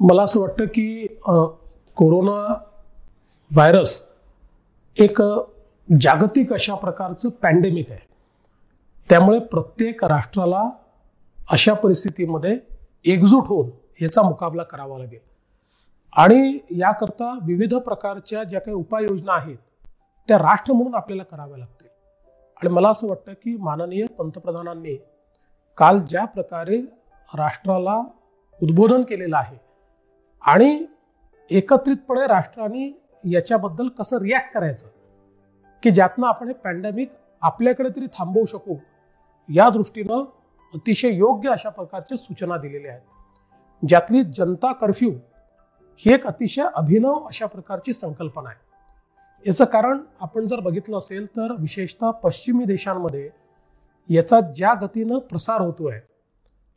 मला असं वाटतं की कोरोना व्हायरस एक जागतिक अशा प्रकारचं पॅन्डेमिक आहे त्यामुळे प्रत्येक राष्ट्राला अशा परिस्थितीमध्ये एकजूट होऊन याचा मुकाबला करावा लागेल आणि याकरता विविध प्रकारच्या ज्या काही उपाययोजना आहेत त्या राष्ट्र म्हणून आपल्याला कराव्या लागतील आणि मला असं वाटतं की माननीय पंतप्रधानांनी काल ज्या प्रकारे राष्ट्राला उद्बोधन केलेलं आहे आणि एकत्रितपणे राष्ट्रांनी याच्याबद्दल कसं रिॲक्ट करायचं की ज्यातनं आपण हे पॅन्डेमिक आपल्याकडे तरी थांबवू शकू या दृष्टीनं अतिशय योग्य अशा प्रकारच्या सूचना दिलेल्या आहेत ज्यातली जनता कर्फ्यू ही एक अतिशय अभिनव अशा प्रकारची संकल्पना आहे याचं कारण आपण जर बघितलं असेल तर विशेषतः पश्चिमी देशांमध्ये याचा ज्या गतीनं प्रसार होतो आहे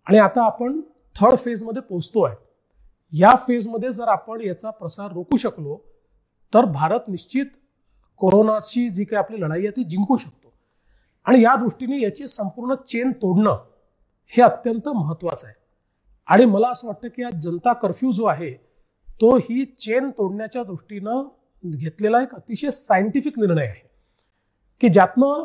आणि आता आपण थर्ड फेजमध्ये पोचतो आहे या फेजमध्ये जर आपण याचा प्रसार रोखू शकलो तर भारत निश्चित कोरोनाची जी काही आपली लढाई आहे ती जिंकू शकतो आणि या दृष्टीने याची संपूर्ण चेन तोडणं हे अत्यंत महत्वाचं आहे आणि मला असं वाटतं की आज जनता कर्फ्यू जो आहे तो ही चेन तोडण्याच्या दृष्टीनं घेतलेला एक अतिशय सायंटिफिक निर्णय आहे की ज्यातनं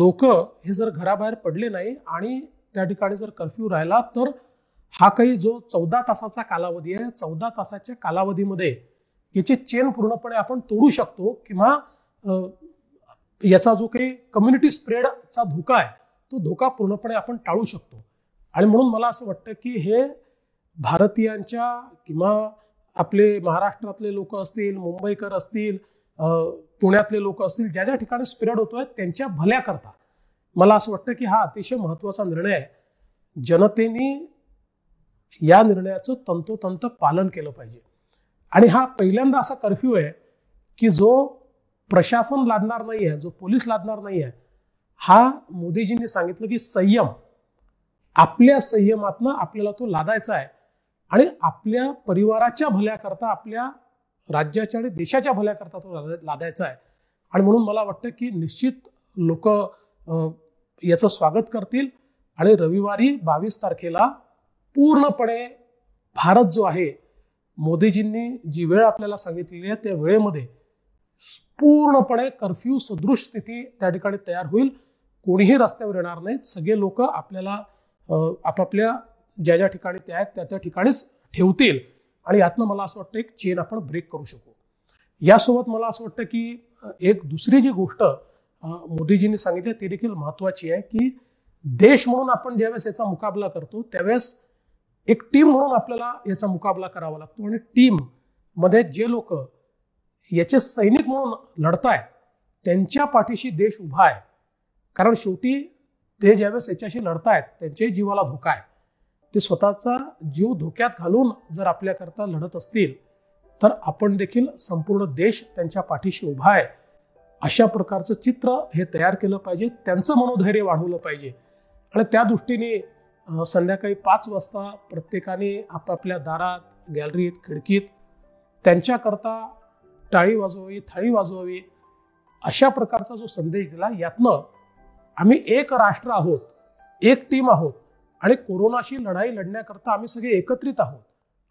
लोक हे जर घराबाहेर पडले नाही आणि त्या ठिकाणी जर कर्फ्यू राहिला तर हा काही जो चौदा तासाचा कालावधी आहे चौदा तासाच्या कालावधीमध्ये याची चेन पूर्णपणे आपण तोडू शकतो किंवा याचा जो काही कम्युनिटी स्प्रेडचा धोका आहे तो धोका पूर्णपणे आपण टाळू शकतो आणि म्हणून मला असं वाटतं की हे भारतीयांच्या किंवा आपले महाराष्ट्रातले लोक असतील मुंबईकर असतील पुण्यातले लोक असतील ज्या ज्या ठिकाणी स्प्रेड होतोय त्यांच्या भल्याकरता मला असं वाटतं की हा अतिशय महत्त्वाचा निर्णय आहे जनतेने या निर्णयाचं तंतोतंत पालन केलं पाहिजे आणि हा पहिल्यांदा असा कर्फ्यू आहे की जो प्रशासन लादणार नाही आहे जो पोलीस लादणार नाही आहे हा मोदीजींनी सांगितलं की संयम आपल्या संयमातनं आपल्याला तो लादायचा आहे आणि आपल्या परिवाराच्या भल्याकरता आपल्या राज्याच्या आणि देशाच्या भल्याकरता तो लादायचा आहे आणि म्हणून मला वाटतं की निश्चित लोक याचं स्वागत करतील आणि रविवारी बावीस तारखेला पूर्णपणे भारत जो आहे मोदीजींनी जी वेळ आपल्याला सांगितलेली आहे त्या वेळेमध्ये पूर्णपणे कर्फ्यू सदृश स्थिती त्या ठिकाणी तयार होईल कोणीही रस्त्यावर येणार नाहीत सगळे लोक आपल्याला आपापल्या ज्या ज्या ठिकाणी त्या आहेत त्या त्या ठिकाणीच ठेवतील आणि यातनं मला असं वाटतं एक चेन आपण ब्रेक करू शकू यासोबत मला असं वाटतं की एक दुसरी जी गोष्ट मोदीजींनी सांगितली ती देखील महत्वाची आहे की देश म्हणून आपण ज्यावेळेस याचा मुकाबला करतो त्यावेळेस एक टीम म्हणून आपल्याला याचा मुकाबला करावा लागतो आणि टीम मध्ये जे लोक याचे सैनिक म्हणून लढतायत त्यांच्या पाठीशी देश उभा आहे कारण शेवटी ते ज्यावेळेस याच्याशी लढतायत त्यांच्याही जीवाला धोका आहे ते स्वतःचा जीव धोक्यात घालून जर आपल्याकरता लढत असतील तर आपण देखील संपूर्ण देश त्यांच्या पाठीशी उभा आहे अशा प्रकारचं चित्र हे तयार केलं पाहिजे त्यांचं मनोधैर्य वाढवलं पाहिजे आणि त्या दृष्टीने संध्याकाळी पाच वाजता प्रत्येकाने आपापल्या दारात गॅलरीत खिडकीत त्यांच्याकरता टाळी वाजवावी थाळी वाजवावी अशा प्रकारचा जो संदेश दिला यातनं आम्ही एक राष्ट्र आहोत एक टीम आहोत आणि कोरोनाशी लढाई लढण्याकरता आम्ही सगळे एकत्रित आहोत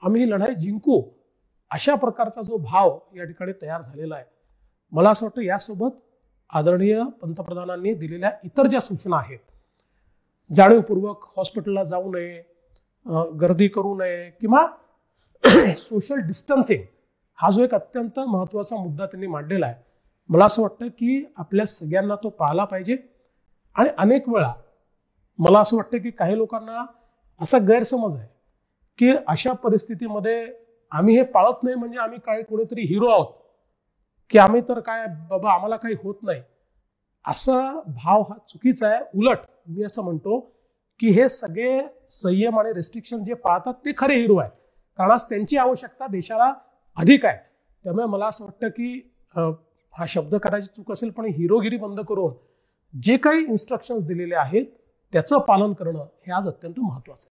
आम्ही ही लढाई जिंकू अशा प्रकारचा जो भाव या ठिकाणी तयार झालेला आहे मला असं वाटतं यासोबत आदरणीय पंतप्रधानांनी दिलेल्या इतर ज्या सूचना आहेत जाणीवपूर्वक हॉस्पिटलला जाऊ नये गर्दी करू नये किंवा सोशल डिस्टन्सिंग हा जो एक अत्यंत महत्त्वाचा मुद्दा त्यांनी मांडलेला आहे मला असं वाटतं की आपल्या सगळ्यांना तो पाहिला पाहिजे आणि अनेक वेळा मला असं वाटतं की काही लोकांना असा गैरसमज आहे की अशा परिस्थितीमध्ये आम्ही हे पाळत नाही म्हणजे आम्ही काय कोणीतरी हिरो आहोत की आम्ही तर काय बाबा आम्हाला काही होत नाही असा भाव हा चुकीचा आहे उलट मी असं म्हणतो की हे सगळे संयम आणि रेस्ट्रिक्शन जे पाळतात ते खरे हिरो आहेत कारण आज त्यांची आवश्यकता देशाला अधिक आहे त्यामुळे मला असं वाटतं की हा शब्द काढायची चूक असेल पण हिरोगिरी बंद करून जे काही इन्स्ट्रक्शन्स दिलेले आहेत त्याचं पालन करणं हे आज अत्यंत महत्वाचं आहे